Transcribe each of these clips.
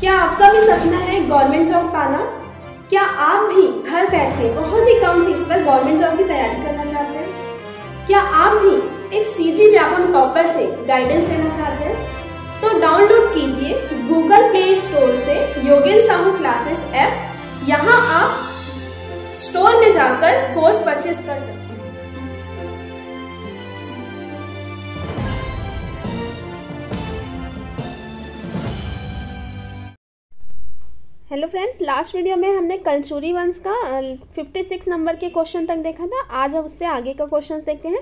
क्या आपका भी सपना है गवर्नमेंट जॉब पाना क्या आप भी घर बैठे बहुत ही कम फीस पर गवर्नमेंट जॉब की तैयारी करना चाहते हैं क्या आप भी एक सी जी व्यापम टॉपर से गाइडेंस लेना चाहते हैं तो डाउनलोड कीजिए गूगल प्ले स्टोर से योगेन साहू क्लासेस ऐप यहाँ आप स्टोर में जाकर कोर्स परचेज कर सकते हैं हेलो फ्रेंड्स लास्ट वीडियो में हमने कलचूरी वंश का 56 नंबर के क्वेश्चन तक देखा था आज हम उससे आगे का क्वेश्चन देखते हैं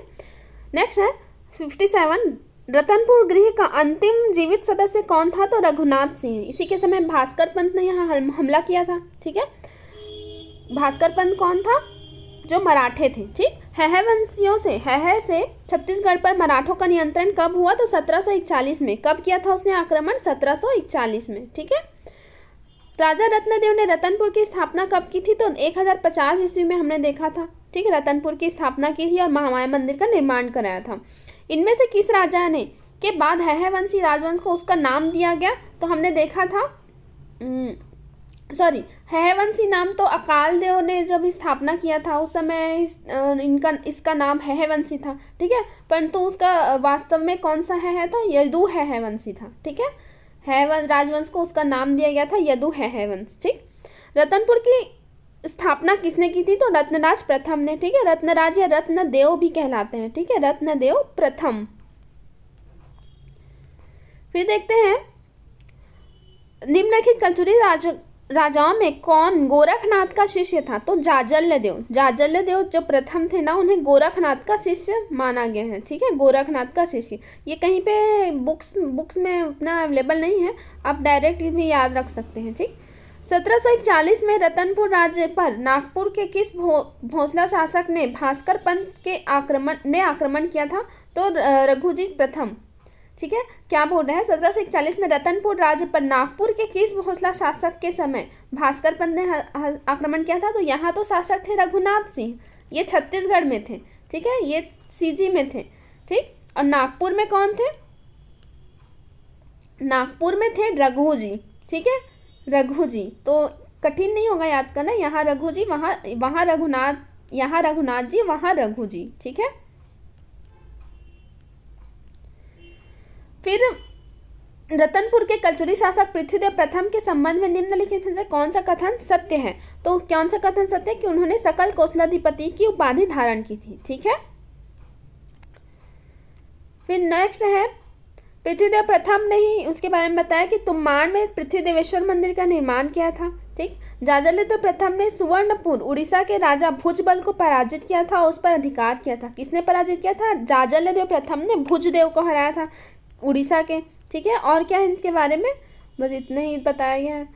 नेक्स्ट है 57 रतनपुर गृह का अंतिम जीवित सदस्य कौन था तो रघुनाथ सिंह इसी के समय भास्कर पंत ने यहाँ हमला किया था ठीक है भास्कर पंत कौन था जो मराठे थे ठीक है वंशियों से है से छत्तीसगढ़ पर मराठों का नियंत्रण कब हुआ तो 1741 में कब किया था उसने आक्रमण 1741 में ठीक है राजा रत्नदेव ने रतनपुर की स्थापना कब की थी तो 1050 ईस्वी में हमने देखा था ठीक है रतनपुर की स्थापना की थी और महामाया मंदिर का निर्माण कराया था इनमें से किस राजा ने के बाद हैहवंशी राजवंश को उसका नाम दिया गया तो हमने देखा था सॉरी हम्म, हैहवंशी नाम तो अकाल देव ने जब स्थापना किया था उस समय इस, इनका इसका नाम हैहवंशी था ठीक है परंतु उसका वास्तव में कौन सा है, है था तो यदु हैहवंशी था ठीक है हैवन राजवंश को उसका नाम दिया गया था यदु है हैवंश ठीक रतनपुर की स्थापना किसने की थी तो रत्नराज प्रथम ने ठीक है रत्नराज या रत्नदेव भी कहलाते हैं ठीक है रत्नदेव प्रथम फिर देखते हैं निम्नलिखित कल्चुरी राज राजाओं में कौन गोरखनाथ का शिष्य था तो जाजल्य देव जाजल्य देव जो प्रथम थे ना उन्हें गोरखनाथ का शिष्य माना गया है ठीक है गोरखनाथ का शिष्य ये कहीं पे बुक्स बुक्स में उतना अवेलेबल नहीं है आप डायरेक्ट भी याद रख सकते हैं ठीक सत्रह सौ इकचालीस में रतनपुर राज्य पर नागपुर के किस भो, भोसला शासक ने भास्कर पंत के आक्रमण ने आक्रमण किया था तो रघुजी प्रथम ठीक है क्या बोल रहे हैं सत्रह सौ इकचालीस में रतनपुर राज्य पर नागपुर के किस भोसला शासक के समय भास्कर पंत ने आक्रमण किया था तो यहाँ तो शासक थे रघुनाथ सिंह ये छत्तीसगढ़ में थे ठीक है ये सीजी में थे ठीक और नागपुर में कौन थे नागपुर में थे रघु जी ठीक है रघु जी तो कठिन नहीं होगा याद करना यहाँ रघु जी वहाँ वहाँ रघुनाथ यहाँ रघुनाथ जी वहाँ रघु जी ठीक है फिर रतनपुर के कलचुरी शासक पृथ्वीदेव प्रथम के संबंध में निम्नलिखित में से कौन सा कथन सत्य है तो कौन सा कथन सत्य है कि उन्होंने सकल कौशलाधिपति की उपाधि धारण की थी ठीक है फिर नेक्स्ट है पृथ्वीदेव प्रथम ने ही उसके बारे में बताया कि तुम्मान में पृथ्वीदेवेश्वर मंदिर का निर्माण किया था ठीक जाजलेन्द्र प्रथम ने सुवर्णपुर उड़ीसा के राजा भुजबल को पराजित किया था और उस पर अधिकार किया था किसने पराजित किया था जाजल्य प्रथम ने भुजदेव को हराया था उड़ीसा के ठीक है और क्या है इनके बारे में बस इतना ही बताया गया है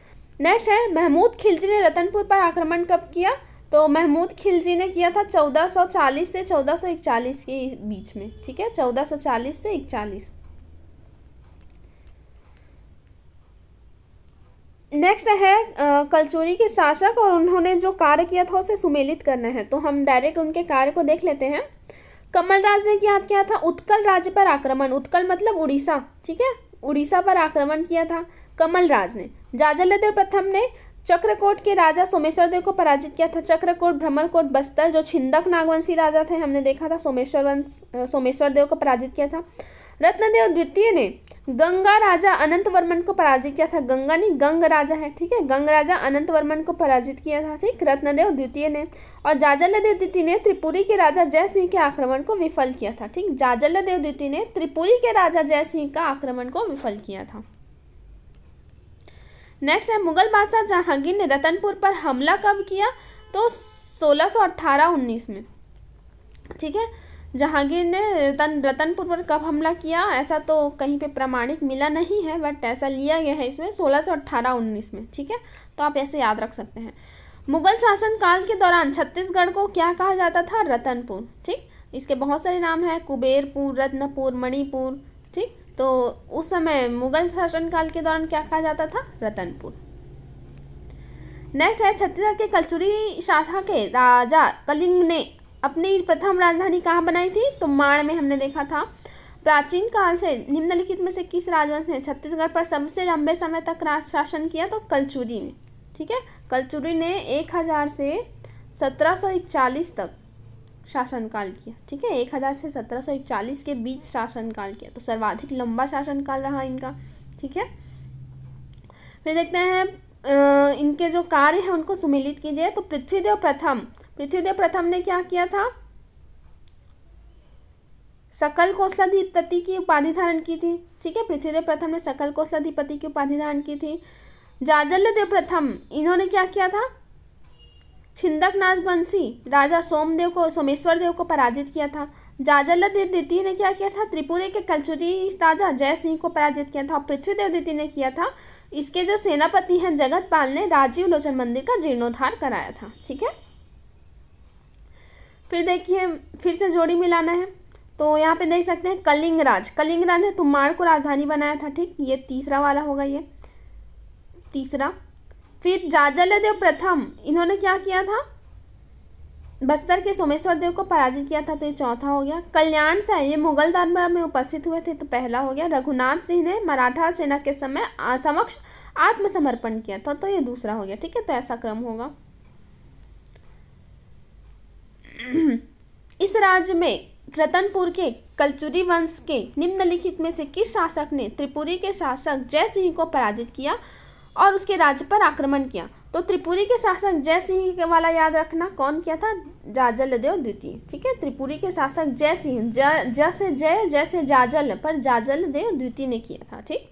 नेक्स्ट है महमूद खिलजी ने रतनपुर पर आक्रमण कब किया तो महमूद खिलजी ने किया था 1440 से 1441 के बीच में ठीक है 1440 से इकचालीस नेक्स्ट है कलचोरी के शासक और उन्होंने जो कार्य किया था उसे सुमेलित करना है तो हम डायरेक्ट उनके कार्य को देख लेते हैं कमलराज ने क्या किया था उत्कल राज्य पर आक्रमण उत्कल मतलब उड़ीसा ठीक है उड़ीसा पर आक्रमण किया था कमलराज ने जाजलदेव प्रथम ने चक्रकोट के राजा सोमेश्वर देव को पराजित किया था चक्रकोट भ्रमरकोट बस्तर जो छिंदक नागवंशी राजा थे हमने देखा था सोमेश्वर वंश सोमेश्वर देव को पराजित किया था रत्नदेव द्वितीय ने गंगा राजा अनंत वर्मन को पराजित किया था गंगा नहीं गंग राजा है ठीक है गंग राजा अनंत वर्मन को पराजित किया था ठीक रत्नदेव द्वितीय ने और जाजलदेव द्वितीय ने त्रिपुरी के राजा जय सिंह के आक्रमण को विफल किया था ठीक जाजलदेव द्वितीय ने त्रिपुरी के राजा जय सिंह का आक्रमण को विफल किया था नेक्स्ट है मुगल बादशाह जहांगीर ने रतनपुर पर हमला कब किया तो सोलह सौ में ठीक है जहांगीर ने रतन रतनपुर पर कब हमला किया ऐसा तो कहीं पे प्रमाणिक मिला नहीं है बट ऐसा लिया गया है इसमें सोलह सौ अट्ठारह उन्नीस में ठीक है तो आप ऐसे याद रख सकते हैं मुगल शासनकाल के दौरान छत्तीसगढ़ को क्या कहा जाता था रतनपुर ठीक इसके बहुत सारे नाम हैं कुबेरपुर रत्नपुर मणिपुर ठीक तो उस समय मुगल शासनकाल के दौरान क्या कहा जाता था रतनपुर नेक्स्ट है छत्तीसगढ़ के कलचुरी शाखा के राजा कलिंग ने अपनी प्रथम राजधानी कहाँ बनाई थी तो माण में हमने देखा था प्राचीन काल से निम्नलिखित में से किस राजवंश ने छत्तीसगढ़ पर सबसे लंबे समय तक राज शासन किया तो कलचुरी ने ठीक है कलचुरी ने एक हज़ार से सत्रह सौ इकचालीस तक शासनकाल किया ठीक है एक हज़ार से सत्रह सौ इकचालीस के बीच शासनकाल किया तो सर्वाधिक लंबा शासनकाल रहा इनका ठीक है फिर देखते हैं इनके जो कार्य हैं उनको सुमिलित कीजिए तो पृथ्वीदेव प्रथम पृथ्वीदेव प्रथम ने क्या किया था सकल कौशलाधिपति की उपाधि धारण की थी ठीक है पृथ्वीदेव प्रथम ने सकल कौशलाधिपति की उपाधि धारण की थी जाजल्य देव प्रथम इन्होंने क्या किया था छिंदक नाजवंशी राजा सोमदेव को सोमेश्वर देव को पराजित किया था जाजल्य देव द्वितीय ने क्या किया था त्रिपुरे के कलचुरी राजा जय सिंह को पराजित किया था और पृथ्वीदेव द्वितीय ने किया था इसके जो सेनापति हैं जगतपाल ने राजीव लोचन मंदिर का जीर्णोद्धार कराया था ठीक है फिर देखिए फिर से जोड़ी मिलाना है तो यहाँ पे देख सकते हैं कलिंग राज कलिंग राज ने तुम्हार को राजधानी बनाया था ठीक ये तीसरा वाला होगा ये तीसरा फिर जाजल्यदेव प्रथम इन्होंने क्या किया था बस्तर के सोमेश्वर देव को पराजित किया था तो ये चौथा हो गया कल्याण शाह ये मुगल दरबार में उपस्थित हुए थे तो पहला हो गया रघुनाथ सिंह ने मराठा सेना के समय समक्ष आत्मसमर्पण किया था तो ये दूसरा हो गया ठीक है तो ऐसा क्रम होगा इस राज्य में रतनपुर के कलचुरी वंश के निम्नलिखित में से किस शासक ने त्रिपुरी के शासक जय सिंह को पराजित किया और उसके राज्य पर आक्रमण किया तो त्रिपुरी के शासक जय सिंह वाला याद रखना कौन किया था जाजल देव द्वितीय ठीक है त्रिपुरी के शासक जय सिंह जैसे जय जैसे जाजल पर जाजल देव द्वितीय ने किया था ठीक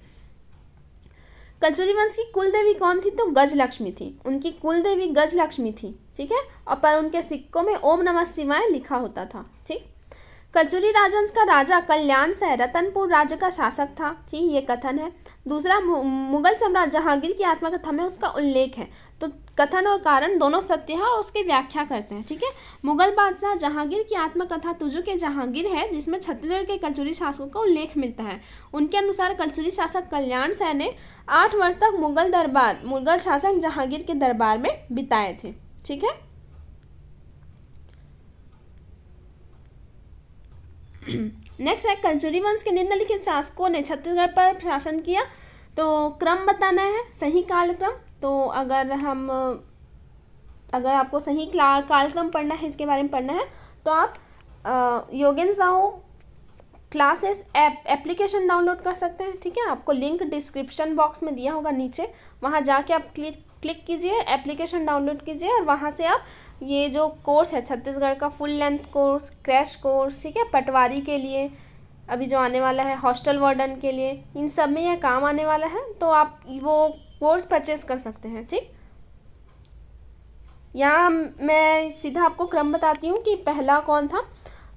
कलचुरी वंश की कुल देवी कौन थी तो गजलक्ष्मी थी उनकी कुल देवी गजलक्ष्मी थी ठीक है और पर उनके सिक्कों में ओम नमः शिवाय लिखा होता था ठीक कलचुरी राजवंश का राजा कल्याण से रतनपुर राज्य का शासक था ठीक ये कथन है दूसरा मुगल सम्राट जहांगीर की आत्मकथा में उसका उल्लेख है कथन और कारण दोनों सत्य है और उसकी व्याख्या करते हैं ठीक है मुगल बादशाह जहांगीर की आत्मकथा तुजु के जहांगीर है जिसमें छत्तीसगढ़ के कलचुरी शासकों का उल्लेख मिलता है उनके अनुसार कल्चुरी शासक कल्याण सह ने आठ वर्ष तक मुगल दरबार मुगल शासक जहांगीर के दरबार में बिताए थे ठीक है नेक्स्ट है कल्चुरी वंश के निम्नलिखित शासकों ने छत्तीसगढ़ पर शासन किया तो क्रम बताना है सही कालक्रम तो अगर हम अगर आपको सही कालक्रम पढ़ना है इसके बारे में पढ़ना है तो आप Yogen Sahu classes app application download कर सकते हैं ठीक है आपको लिंक डिस्क्रिप्शन बॉक्स में दिया होगा नीचे वहाँ जाके आप क्लिक क्लिक कीजिए एप्लीकेशन डाउनलोड कीजिए और वहाँ से आप ये जो कोर्स है छत्तीसगढ़ का full length course crash course ठीक है पटवारी के लिए अभी जो आने वाला है हॉस्टल वार्डन के लिए इन सब में यह काम आने वाला है तो आप वो कोर्स परचेस कर सकते हैं ठीक यहाँ मैं सीधा आपको क्रम बताती हूँ कि पहला कौन था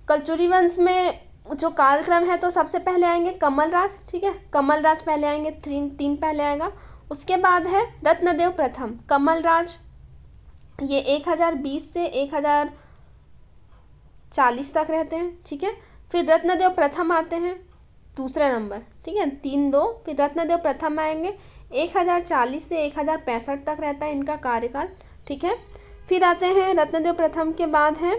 कल्चुरी वंश में जो कालक्रम है तो सबसे पहले आएंगे कमलराज ठीक है कमलराज पहले आएंगे तीन तीन पहले आएगा उसके बाद है रत्नदेव प्रथम कमलराज ये एक हज़ार बीस से एक हज़ार चालीस तक रहते हैं ठीक है फिर रत्नदेव प्रथम आते हैं दूसरा नंबर ठीक है तीन दो फिर रत्नदेव प्रथम आएंगे एक हज़ार चालीस से एक हज़ार पैंसठ तक रहता है इनका कार्यकाल ठीक है फिर आते हैं रत्नदेव प्रथम के बाद हैं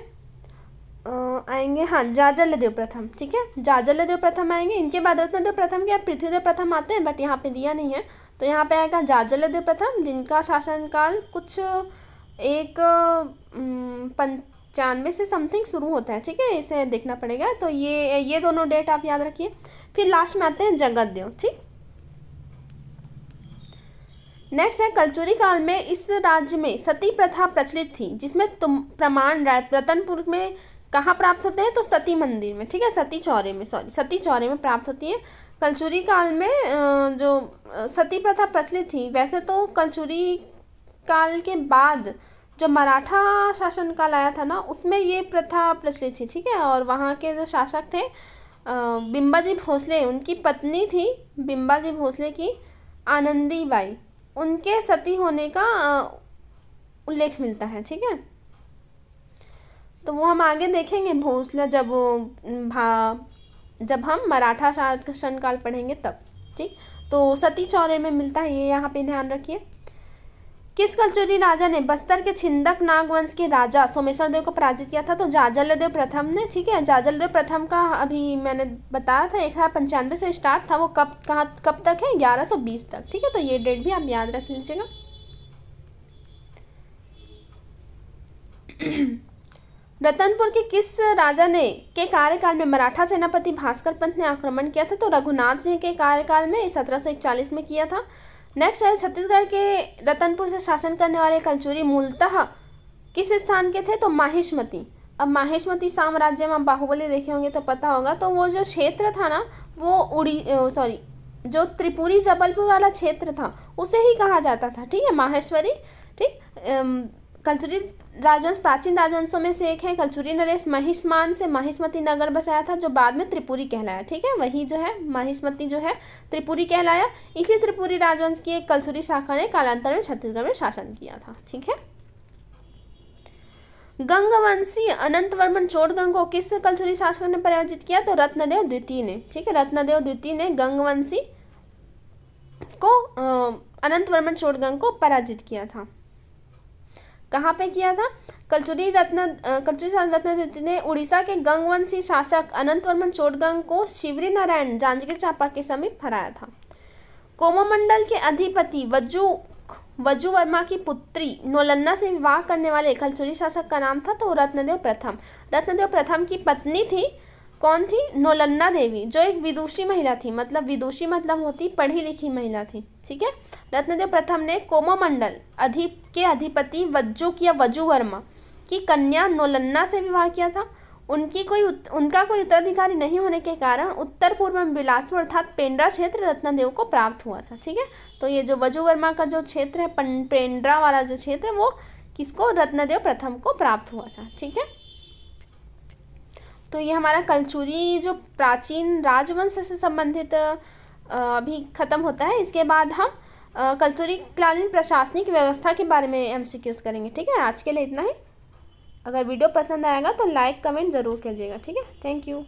आएंगे हाँ जाजल्यदेव प्रथम ठीक है जाजल्यदेव प्रथम आएंगे इनके बाद रत्नदेव प्रथम के बाद पृथ्वीदेव प्रथम आते हैं बट यहाँ पे दिया नहीं है तो यहाँ पे आएगा जाजल्यदेव प्रथम जिनका शासनकाल कुछ एक पंचानवे से समथिंग शुरू होता है ठीक है इसे देखना पड़ेगा तो ये ये दोनों डेट आप याद रखिए फिर लास्ट में आते हैं जगत देव ठीक नेक्स्ट है कलचुरी काल में इस राज्य में सती प्रथा प्रचलित थी जिसमें तुम प्रमाण रतनपुर में कहाँ प्राप्त होते हैं तो सती मंदिर में ठीक है सती चौरे में सॉरी सती चौरे में प्राप्त होती है कल्चुरी काल में जो सती प्रथा प्रचलित थी वैसे तो कलचुरी काल के बाद जो मराठा शासन काल आया था ना उसमें ये प्रथा प्रचलित थी ठीक है और वहाँ के जो शासक थे बिम्बाजी भोसले उनकी पत्नी थी बिम्बाजी भोसले की आनंदी बाई उनके सती होने का उल्लेख मिलता है ठीक है तो वो हम आगे देखेंगे भोसला जब भा जब हम मराठा काल पढ़ेंगे तब ठीक तो सती चौरे में मिलता है ये यहाँ पे ध्यान रखिए किस कलचौरी राजा ने बस्तर के छिंदक नागवंश के राजा सोमेश्वर देव को पराजित किया था तो जाजल देव प्रथम ने ठीक है जाजल देव प्रथम का अभी मैंने बताया था एक हज़ार पंचानवे से स्टार्ट था वो कब कहाँ कब तक है ग्यारह सौ बीस तक ठीक है तो ये डेट भी आप याद रख लीजिएगा रतनपुर के किस राजा ने के कार्यकाल में मराठा सेनापति भास्कर पंत ने आक्रमण किया था तो रघुनाथ सिंह के कार्यकाल में सत्रह सौ में किया था नेक्स्ट है छत्तीसगढ़ के रतनपुर से शासन करने वाले कलचूरी मूलतः किस स्थान के थे तो माहिष्मती अब माहेशमती साम्राज्य में बाहुबली देखे होंगे तो पता होगा तो वो जो क्षेत्र था ना वो उड़ी सॉरी जो त्रिपुरी जबलपुर वाला क्षेत्र था उसे ही कहा जाता था ठीक है माहेश्वरी ठीक कलचुरी राजवंश प्राचीन राजवंशों में से एक है कलचुरी नरेश महिष्मान से महिष्मती नगर बसाया था जो बाद में त्रिपुरी कहलाया ठीक है वही जो है महिष्मती जो है त्रिपुरी कहलाया इसी त्रिपुरी राजवंश की एक कलचुरी शाखा ने कालांतर में छत्तीसगढ़ में शासन किया था ठीक है गंगवंशी अनंत वर्मन चोड़गंग को किस कलचुरी शासक ने पराजित किया तो रत्नदेव द्वितीय ने ठीक है रत्नदेव द्वितीय ने गंगवंशी को अनंत वर्मन चोड़गंग को पराजित किया था कहाँ पे किया था कलचुरी रत्न कलचुरी रत्नादित्य ने उड़ीसा के गंगवंशी शासक अनंत वर्मन चोटगंग को शिवरी नारायण जांजगीर चांपा के समीप हराया था कोमोमंडल के अधिपति वज्जू वजू वर्मा की पुत्री नोलन्ना से विवाह करने वाले कलचुरी शासक का नाम था तो रत्नदेव प्रथम रत्नदेव प्रथम की पत्नी थी कौन थी नोलन्ना देवी जो एक विदुषी महिला थी मतलब विदुषी मतलब होती पढ़ी लिखी महिला थी ठीक है रत्नदेव प्रथम ने मंडल अधिप के अधिपति वज्जू या वजू वर्मा की कन्या नोलन्ना से विवाह किया था उनकी कोई उत, उनका कोई उत्तराधिकारी नहीं होने के कारण उत्तर पूर्व में बिलासपुर अर्थात पेंड्रा क्षेत्र रत्नदेव को प्राप्त हुआ था ठीक है तो ये जो वजू वर्मा का जो क्षेत्र है पेंड्रा वाला जो क्षेत्र है वो किसको रत्नदेव प्रथम को प्राप्त हुआ था ठीक है तो ये हमारा कलचूरी जो प्राचीन राजवंश से संबंधित अभी ख़त्म होता है इसके बाद हम कलचूरी कालीन प्रशासनिक व्यवस्था के बारे में एम करेंगे ठीक है आज के लिए इतना ही अगर वीडियो पसंद आएगा तो लाइक कमेंट ज़रूर कीजिएगा ठीक है थैंक यू